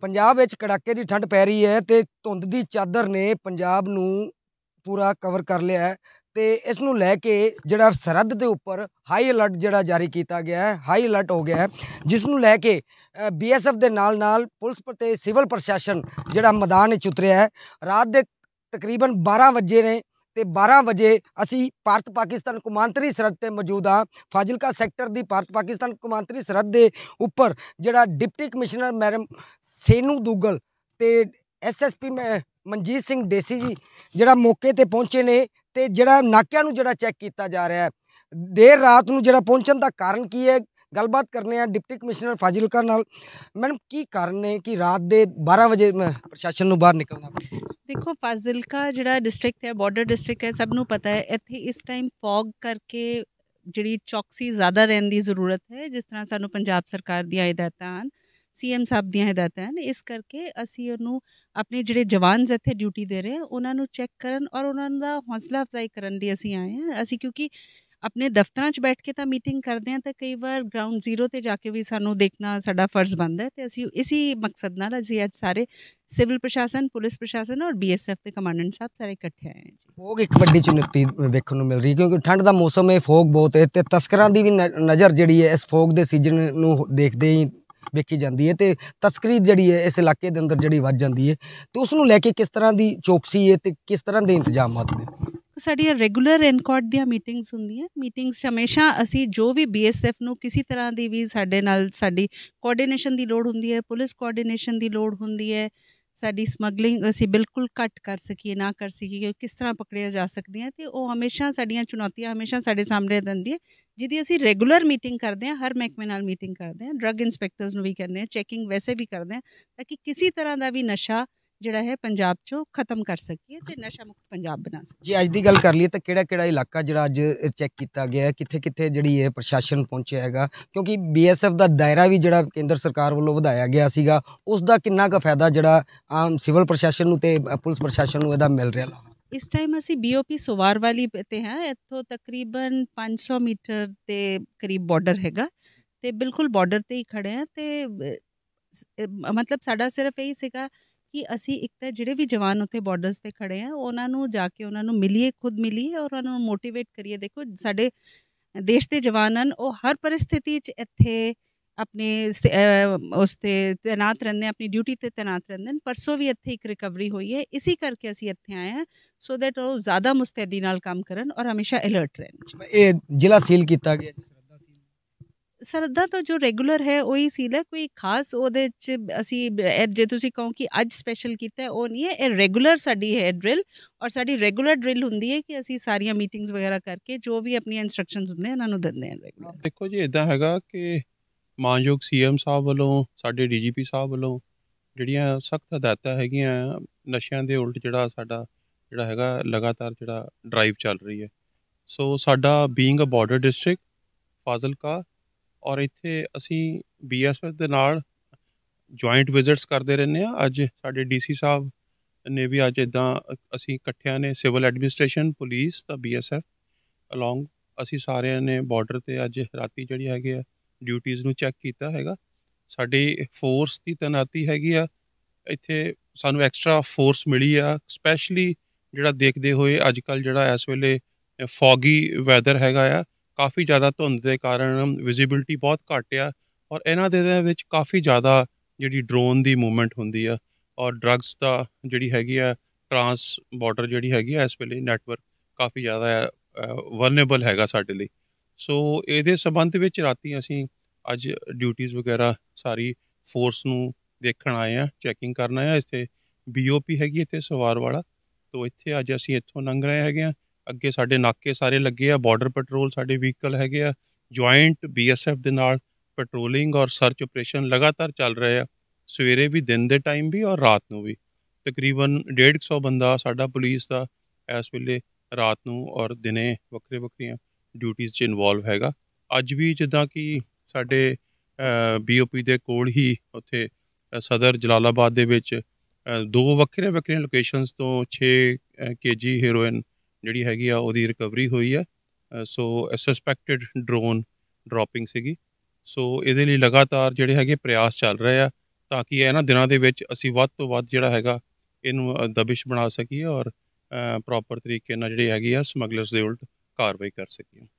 ਪੰਜਾਬ ਵਿੱਚ ਕੜਾਕੇ ਦੀ ਠੰਡ ਪੈ ਰਹੀ ਹੈ ਤੇ ਧੁੰਦ ਦੀ ਚਾਦਰ ਨੇ ਪੰਜਾਬ ਨੂੰ ਪੂਰਾ ਕਵਰ ਕਰ ਲਿਆ ਹੈ ਤੇ ਇਸ ਨੂੰ ਲੈ ਕੇ ਜਿਹੜਾ ਸਰਦ ਦੇ ਉੱਪਰ ਹਾਈ ਅਲਰਟ ਜਿਹੜਾ ਜਾਰੀ ਕੀਤਾ ਗਿਆ ਹੈ ਹਾਈ ਅਲਰਟ ਹੋ ਗਿਆ ਹੈ ਜਿਸ ਨੂੰ ਲੈ ਕੇ ਬੀਐਸਐਫ ਦੇ ਨਾਲ ਨਾਲ ਪੁਲਿਸ ਤੇ ਸਿਵਲ ਪ੍ਰਸ਼ਾਸਨ ਜਿਹੜਾ ਮੈਦਾਨ ਵਿੱਚ ਉਤਰਿਆ ਹੈ ਰਾਤ ਦੇ ਤਕਰੀਬਨ 12 ਵਜੇ ਨੇ ਤੇ 12 ਵਜੇ ਅਸੀਂ ਭਾਰਤ ਪਾਕਿਸਤਾਨ ਕੁਮਾਂਤਰੀ ਸਰਹੱਦ ਤੇ ਮੌਜੂਦ ਆ ਫਾਜ਼ਿਲਕਾ ਸੈਕਟਰ ਦੀ ਭਾਰਤ ਪਾਕਿਸਤਾਨ ਕੁਮਾਂਤਰੀ ਸਰਹੱਦ ਦੇ ਉੱਪਰ ਜਿਹੜਾ deputy commissioner madam Senu Dugal ਤੇ ਐਸਐਸਪੀ ਮਨਜੀਤ ਸਿੰਘ ਦੇਸੀ ਜੀ ਜਿਹੜਾ ਮੌਕੇ ਤੇ ਪਹੁੰਚੇ ਨੇ ਤੇ ਜਿਹੜਾ ਨਾਕਿਆਂ ਨੂੰ ਜਿਹੜਾ ਚੈੱਕ ਕੀਤਾ ਜਾ ਰਿਹਾ ਹੈ ਦੇਰ ਰਾਤ ਨੂੰ ਜਿਹੜਾ ਪਹੁੰਚਣ ਦਾ ਕਾਰਨ ਕੀ ਹੈ ਗੱਲਬਾਤ ਕਰਨੇ ਆ ਡਿਪਟੀ ਕਮਿਸ਼ਨਰ ਫਾਜ਼ਿਲਕਾ ਨਾਲ ਮੈਡਮ ਕੀ ਕਾਰਨ ਨੇ ਕਿ ਰਾਤ ਦੇ 12 ਵਜੇ ਪ੍ਰਸ਼ਾਸਨ ਨੂੰ ਬਾਹਰ ਨਿਕਲਣਾ ਦੇਖੋ ਫਾਜ਼ਿਲਕਾ ਜਿਹੜਾ ਡਿਸਟ੍ਰਿਕਟ ਹੈ ਬਾਰਡਰ ਡਿਸਟ੍ਰਿਕਟ ਹੈ ਸਭ ਨੂੰ ਪਤਾ ਹੈ ਇੱਥੇ ਇਸ ਟਾਈਮ ਫੌਗ ਕਰਕੇ ਜਿਹੜੀ ਚੌਕਸੀ ਜ਼ਿਆਦਾ ਰਹਿਣ ਦੀ ਜ਼ਰੂਰਤ ਹੈ ਜਿਸ ਤਰ੍ਹਾਂ ਸਾਨੂੰ ਪੰਜਾਬ ਸਰਕਾਰ ਦੀਆਂ ਹਦਾਇਤਾਂ ਸੀਐਮ ਸਾਹਿਬ ਦੀਆਂ ਹਦਾਇਤਾਂ ਨੇ ਇਸ ਕਰਕੇ ਅਸੀਂ ਉਹਨੂੰ ਆਪਣੇ ਜਿਹੜੇ ਜਵਾਨਸ ਇੱਥੇ ਡਿਊਟੀ ਦੇ ਰਹੇ ਉਹਨਾਂ ਨੂੰ ਚੈੱਕ ਕਰਨ ਔਰ ਉਹਨਾਂ ਦਾ ਹੌਸਲਾ ਅਫਜ਼ਾਈ ਕਰਨ ਲਈ ਅਸੀਂ ਆਏ ਹਾਂ ਅਸੀਂ ਕਿਉਂਕਿ ਆਪਣੇ ਦਫ਼ਤਰਾਂ 'ਚ ਬੈਠ ਕੇ ਤਾਂ ਮੀਟਿੰਗ ਕਰਦੇ ਆ ਤਾਂ ਕਈ ਵਾਰ ਗਰਾਊਂਡ ਜ਼ੀਰੋ ਤੇ ਜਾ ਕੇ ਵੀ ਸਾਨੂੰ ਦੇਖਣਾ ਸਾਡਾ ਫਰਜ਼ ਬਣਦਾ ਹੈ ਤੇ ਅਸੀਂ ਇਸੇ ਮਕਸਦ ਨਾਲ ਅਸੀਂ ਅੱਜ ਸਾਰੇ ਸਿਵਲ ਪ੍ਰਸ਼ਾਸਨ ਪੁਲਿਸ ਪ੍ਰਸ਼ਾਸਨ ਔਰ ਬੀਐਸਐਫ ਦੇ ਕਮਾਂਡੈਂਟ ਸਾਹਿਬ ਸਾਰੇ ਇਕੱਠੇ ਆਏ ਜੀ ਫੋਗ ਇੱਕ ਵੱਡੀ ਚੁਣੌਤੀ ਵੇਖਣ ਨੂੰ ਮਿਲ ਰਹੀ ਕਿਉਂਕਿ ਠੰਡ ਦਾ ਮੌਸਮ ਹੈ ਫੋਗ ਬਹੁਤ ਹੈ ਤੇ ਤਸਕਰਾਂ ਦੀ ਵੀ ਨਜ਼ਰ ਜਿਹੜੀ ਹੈ ਇਸ ਫੋਗ ਦੇ ਸੀਜ਼ਨ ਨੂੰ ਦੇਖਦੇ ਹੀ ਵੇਖੀ ਜਾਂਦੀ ਹੈ ਤੇ ਤਸਕਰੀ ਜਿਹੜੀ ਹੈ ਇਸ ਇਲਾਕੇ ਦੇ ਅੰਦਰ ਜਿਹੜੀ ਵੱਧ ਜਾਂਦੀ ਹੈ ਤੇ ਉਸ ਨੂੰ ਲੈ ਕੇ ਕਿਸ ਤਰ੍ਹਾਂ ਦੀ ਚੌਕਸੀ ਹੈ ਤੇ ਕਿਸ ਤਰ੍ਹਾਂ ਦੇ ਇੰਤਜ਼ਾਮਾਤ ਨੇ ਸਾਡੀਆਂ ਰੈਗੂਲਰ ਐਨਕੋਟ ਦੀਆਂ ਮੀਟਿੰਗਸ ਹੁੰਦੀਆਂ ਮੀਟਿੰਗਸ ਹਮੇਸ਼ਾ ਅਸੀਂ ਜੋ ਵੀ ਬੀਐਸਐਫ ਨੂੰ ਕਿਸੇ ਤਰ੍ਹਾਂ ਦੀ ਵੀ ਸਾਡੇ ਨਾਲ ਸਾਡੀ ਕੋਆਰਡੀਨੇਸ਼ਨ ਦੀ ਲੋੜ ਹੁੰਦੀ ਹੈ ਪੁਲਿਸ ਕੋਆਰਡੀਨੇਸ਼ਨ ਦੀ ਲੋੜ ਹੁੰਦੀ ਹੈ ਸਾਡੀ ਸਮਗਲਿੰਗ ਅਸੀਂ ਬਿਲਕੁਲ ਕੱਟ ਕਰ ਸਕੀਏ ਨਾ ਕਰ ਸਕੀਏ ਕਿਸ ਤਰ੍ਹਾਂ ਪਕੜਿਆ ਜਾ ਸਕਦੀਆਂ ਤੇ ਉਹ ਹਮੇਸ਼ਾ ਸਾਡੀਆਂ ਚੁਣੌਤੀਆਂ ਹਮੇਸ਼ਾ ਸਾਡੇ ਸਾਹਮਣੇ ਰਹਿੰਦੀ ਹੈ ਜਿਹਦੀ ਅਸੀਂ ਰੈਗੂਲਰ ਮੀਟਿੰਗ ਕਰਦੇ ਹਾਂ ਹਰ ਮਹਿਕਮੇ ਨਾਲ ਮੀਟਿੰਗ ਕਰਦੇ ਹਾਂ ਡਰੱਗ ਇਨਸਪੈਕਟਰਸ ਨੂੰ ਵੀ ਕਰਦੇ ਹਾਂ ਚੈਕਿੰਗ ਵੈਸੇ ਵੀ ਕਰਦੇ ਹਾਂ ਤਾਂ ਕਿ ਕਿਸੇ ਤਰ੍ਹਾਂ ਦਾ ਵੀ ਨਸ਼ਾ ਜਿਹੜਾ ਹੈ ਪੰਜਾਬ ਚੋਂ ਖਤਮ ਕਰ ਸਕੀਏ ਤੇ ਨਸ਼ਾ ਮੁਕਤ ਪੰਜਾਬ ਬਣਾ ਸਕੀਏ ਜੀ ਅੱਜ ਦੀ ਗੱਲ ਕਰ ਲਈਏ ਤਾਂ ਕਿਹੜਾ ਕਿਹੜਾ ਇਲਾਕਾ ਜਿਹੜਾ ਅੱਜ ਚੈੱਕ ਕੀਤਾ ਗਿਆ ਹੈ ਕਿੱਥੇ ਕਿੱਥੇ ਜਿਹੜੀ ਇਹ ਪ੍ਰਸ਼ਾਸਨ ਪਹੁੰਚਿਆ ਹੈਗਾ ਕਿਉਂਕਿ ਬੀਐਸਐਫ ਦਾ ਦਾਇਰਾ ਵੀ ਜਿਹੜਾ ਕੇਂਦਰ ਸਰਕਾਰ ਵੱਲੋਂ ਵਧਾਇਆ ਗਿਆ ਸੀਗਾ ਉਸ ਦਾ ਕਿੰਨਾ ਕੁ ਫਾਇਦਾ ਜਿਹੜਾ ਆਮ ਸਿਵਲ ਪ੍ਰਸ਼ਾਸਨ ਨੂੰ ਤੇ ਪੁਲਿਸ ਪ੍ਰਸ਼ਾਸਨ ਨੂੰ ਇਹਦਾ ਮਿਲ ਰਿਹਾ ਲਾ ਇਸ ਟਾਈਮ ਅਸੀਂ ਬੀਓਪੀ ਸਵਾਰ ਵਾਲੀ ਤੇ ਹਾਂ ਇੱਥੋਂ ਤਕਰੀਬਨ 500 ਮੀਟਰ ਤੇ ਕਰੀਬ ਬਾਰਡਰ ਹੈਗਾ ਤੇ ਬਿਲਕੁਲ ਬਾਰਡਰ ਤੇ ਹੀ ਖੜੇ ਆ ਤੇ ਮਤਲਬ ਸਾਡਾ ਸਿਰਫ ਇਹੀ ਸੀਗਾ ਕਿ ਅਸੀਂ ਇੱਕ ਤਾਂ ਜਿਹੜੇ ਵੀ ਜਵਾਨ ਉੱਥੇ ਬਾਰਡਰਸ ਤੇ ਖੜੇ ਆ ਉਹਨਾਂ ਨੂੰ ਜਾ ਕੇ ਉਹਨਾਂ ਨੂੰ ਮਿਲੀਏ ਖੁਦ ਮਿਲੀਏ ਔਰ ਉਹਨਾਂ ਨੂੰ ਮੋਟੀਵੇਟ ਕਰੀਏ ਦੇਖੋ ਸਾਡੇ ਦੇਸ਼ ਦੇ ਜਵਾਨ ਹਨ ਉਹ ਹਰ ਪਰਿਸਥਿਤੀ 'ਚ ਇੱਥੇ ਆਪਣੇ ਉਸ ਤੇ ਤਨਾਤ ਰਹਿੰਦੇ ਆਪਣੀ ਡਿਊਟੀ ਤੇ ਤਨਾਤ ਰਹਿੰਦੇ ਨੇ ਪਰਸੋ ਵੀ ਇੱਥੇ ਇੱਕ ਰਿਕਵਰੀ ਹੋਈ ਹੈ ਇਸੇ ਕਰਕੇ ਅਸੀਂ ਇੱਥੇ ਆਏ ਹਾਂ ਸੋ ਦੈਟ ਉਹ ਜ਼ਿਆਦਾ ਮੁਸਤੈਦੀ ਨਾਲ ਕੰਮ ਕਰਨ ਔਰ ਹਮੇਸ਼ਾ ਅਲਰਟ ਰਹਿਣ ਇਹ ਜ਼ਿਲ੍ਹਾ ਸੀਲ ਕੀਤਾ ਗਿਆ ਜੀ ਸਰਦਾ ਤਾਂ ਜੋ ਰੈਗੂਲਰ ਹੈ ਉਹੀ ਸੀ ਲੈ ਕੋਈ ਖਾਸ ਉਹਦੇ ਚ ਅਸੀਂ ਜੇ ਤੁਸੀਂ ਕਹੋ ਕਿ ਅੱਜ ਸਪੈਸ਼ਲ ਕੀਤਾ ਉਹ ਨਹੀਂ ਹੈ ਇਹ ਰੈਗੂਲਰ ਸਾਡੀ ਹੈ ਡ੍ਰਿਲ ਔਰ ਸਾਡੀ ਰੈਗੂਲਰ ਡ੍ਰਿਲ ਹੁੰਦੀ ਹੈ ਕਿ ਅਸੀਂ ਸਾਰੀਆਂ ਮੀਟਿੰਗਸ ਵਗੈਰਾ ਕਰਕੇ ਜੋ ਵੀ ਆਪਣੀਆਂ ਇਨਸਟਰਕਸ਼ਨਸ ਹੁੰਦੇ ਹਨ ਉਹਨਾਂ ਨੂੰ ਦਿੰਦੇ ਹਾਂ ਰੈਗੂਲਰ ਦੇਖੋ ਜੀ ਇਦਾਂ ਹੈਗਾ ਕਿ ਮਾਨਯੋਗ ਸੀਐਮ ਸਾਹਿਬ ਵੱਲੋਂ ਸਾਡੇ ਡੀਜੀਪੀ ਸਾਹਿਬ ਵੱਲੋਂ ਜਿਹੜੀਆਂ ਸਖਤ ਹਦਾਇਤਾਂ ਹੈਗੀਆਂ ਨਸ਼ਿਆਂ ਦੇ ਉਲਟ ਜਿਹੜਾ ਸਾਡਾ ਜਿਹੜਾ ਹੈਗਾ ਲਗਾਤਾਰ ਜਿਹੜਾ ਡਰਾਈਵ ਚੱਲ ਰਹੀ ਹੈ ਸੋ ਸਾਡਾ being a border district Fazilka ਔਰ ਇੱਥੇ ਅਸੀਂ ਬੀਐਸਐਫ ਦੇ ਨਾਲ ਜੁਆਇੰਟ ਵਿਜ਼ਿਟਸ ਕਰਦੇ ਰਹਿੰਦੇ ਆ ਅੱਜ ਸਾਡੇ ਡੀਸੀ ਸਾਹਿਬ ਨੇ ਵੀ ਅੱਜ ਇਦਾਂ ਅਸੀਂ ਇਕੱਠਿਆਂ ਨੇ ਸਿਵਲ ਐਡਮਿਨਿਸਟ੍ਰੇਸ਼ਨ ਪੁਲਿਸ ਤਾਂ ਬੀਐਸਐਫ ਅਲੋਂਗ ਅਸੀਂ ਸਾਰਿਆਂ ਨੇ ਬਾਰਡਰ ਤੇ ਅੱਜ ਰਾਤੀ ਜਿਹੜੀ ਹੈਗੀ ਆ ਡਿਊਟੀਆਂ ਨੂੰ ਚੈੱਕ ਕੀਤਾ ਹੈਗਾ ਸਾਡੀ ਫੋਰਸ ਦੀ ਤਨਾਤੀ ਹੈਗੀ ਆ ਇੱਥੇ ਸਾਨੂੰ ਐਕਸਟਰਾ ਫੋਰਸ ਮਿਲੀ ਆ ਸਪੈਸ਼ਲੀ ਜਿਹੜਾ ਦੇਖਦੇ ਹੋਏ ਅੱਜ ਕੱਲ ਜਿਹੜਾ ਇਸ ਵੇਲੇ ਫੌਗੀ ਵੈਦਰ ਹੈਗਾ ਆ ਕਾਫੀ ਜ਼ਿਆਦਾ ਧੁੰਦ ਦੇ ਕਾਰਨ ਵਿਜ਼ਿਬਿਲਟੀ ਬਹੁਤ ਘੱਟ ਆ ਔਰ ਇਹਨਾਂ ਦੇ ਵਿੱਚ ਕਾਫੀ ਜ਼ਿਆਦਾ ਜਿਹੜੀ ਡਰੋਨ ਦੀ ਮੂਵਮੈਂਟ ਹੁੰਦੀ ਆ ਔਰ ਡਰੱਗਸ ਦਾ ਜਿਹੜੀ ਹੈਗੀ ਆ ਟਰਾਂਸ ਬਾਰਡਰ ਜਿਹੜੀ ਹੈਗੀ ਆ ਇਸ ਵੇਲੇ ਨੈਟਵਰਕ ਕਾਫੀ ਜ਼ਿਆਦਾ ਵਲਨੇਬਲ ਹੈਗਾ ਸਾਡੇ ਲਈ ਸੋ ਇਹਦੇ ਸਬੰਧ ਵਿੱਚ ਰਾਤੀ ਅਸੀਂ ਅੱਜ ਡਿਊਟੀਆਂ ਵਗੈਰਾ ਸਾਰੀ ਫੋਰਸ ਨੂੰ ਦੇਖਣ ਆਏ ਆ ਚੈਕਿੰਗ ਕਰਨ ਆਏ ਆ ਇੱਥੇ ਬੀਓਪੀ ਹੈਗੀ ਇੱਥੇ ਸਵਾਰ ਵਾਲਾ ਤੋਂ ਇੱਥੇ ਅੱਜ ਅਸੀਂ ਇੱਥੋਂ ਲੰਘ ਰਹੇ ਹੈਗੇ ਆ ਅੱਗੇ ਸਾਡੇ ਨਾਕੇ ਸਾਰੇ ਲੱਗੇ ਆ ਬਾਰਡਰ ਪੈਟਰੋਲ ਸਾਡੇ ਵਹੀਕਲ ਹੈਗੇ ਆ ਜੁਆਇੰਟ ਬੀਐਸਐਫ ਦੇ ਨਾਲ ਪੈਟਰੋਲਿੰਗ ਔਰ ਸਰਚ ਆਪਰੇਸ਼ਨ ਲਗਾਤਾਰ ਚੱਲ ਰਹੇ ਆ ਸਵੇਰੇ ਵੀ ਦਿਨ ਦੇ ਟਾਈਮ ਵੀ ਔਰ ਰਾਤ ਨੂੰ ਵੀ ਤਕਰੀਬਨ 150 ਬੰਦਾ ਸਾਡਾ ਪੁਲਿਸ ਦਾ ਇਸ ਵੇਲੇ ਰਾਤ ਨੂੰ ਔਰ ਦਿਨੇ ਵੱਖਰੇ ਵੱਖਰੀਆਂ ਡਿਊਟੀਆਂ 'ਚ ਇਨਵੋਲਵ ਹੈਗਾ ਅੱਜ ਵੀ ਜਿੱਦਾਂ ਕਿ ਸਾਡੇ ਬੀਓਪੀ ਦੇ ਕੋਲ ਹੀ ਉੱਥੇ ਸਦਰ ਜਲਾਲਾਬਾਦ ਦੇ ਵਿੱਚ ਦੋ ਵੱਖਰੇ ਵੱਖਰੇ ਲੋਕੇਸ਼ਨਸ ਤੋਂ 6 ਕੇਜੀ ਹੀਰੋਇਨ ਜਿਹੜੀ ਹੈਗੀ ਆ ਉਹਦੀ ਰਿਕਵਰੀ ਹੋਈ ਆ ਸੋ ਸਸਪੈਕਟਡ ਡਰੋਨ ਡ੍ਰੌਪਿੰਗ ਸੀਗੀ ਸੋ ਇਹਦੇ ਲਈ ਲਗਾਤਾਰ ਜਿਹੜੇ ਹੈਗੇ ਪ੍ਰਯਾਸ ਚੱਲ ਰਹੇ ਆ ਤਾਂ ਕਿ ਨਾ ਦਿਨਾਂ ਦੇ ਵਿੱਚ ਅਸੀਂ ਵੱਧ ਤੋਂ ਵੱਧ ਜਿਹੜਾ ਹੈਗਾ ਇਹਨੂੰ ਦਬਿਸ਼ ਬਣਾ ਸਕੀਏ ਔਰ ਪ੍ਰੋਪਰ ਤਰੀਕੇ ਨਾਲ ਜਿਹੜੀ ਹੈਗੀ ਆ ਸਮਗਲਰਸ ਦੇ ਉਲਟ ਕਾਰਵਾਈ ਕਰ ਸਕੀਏ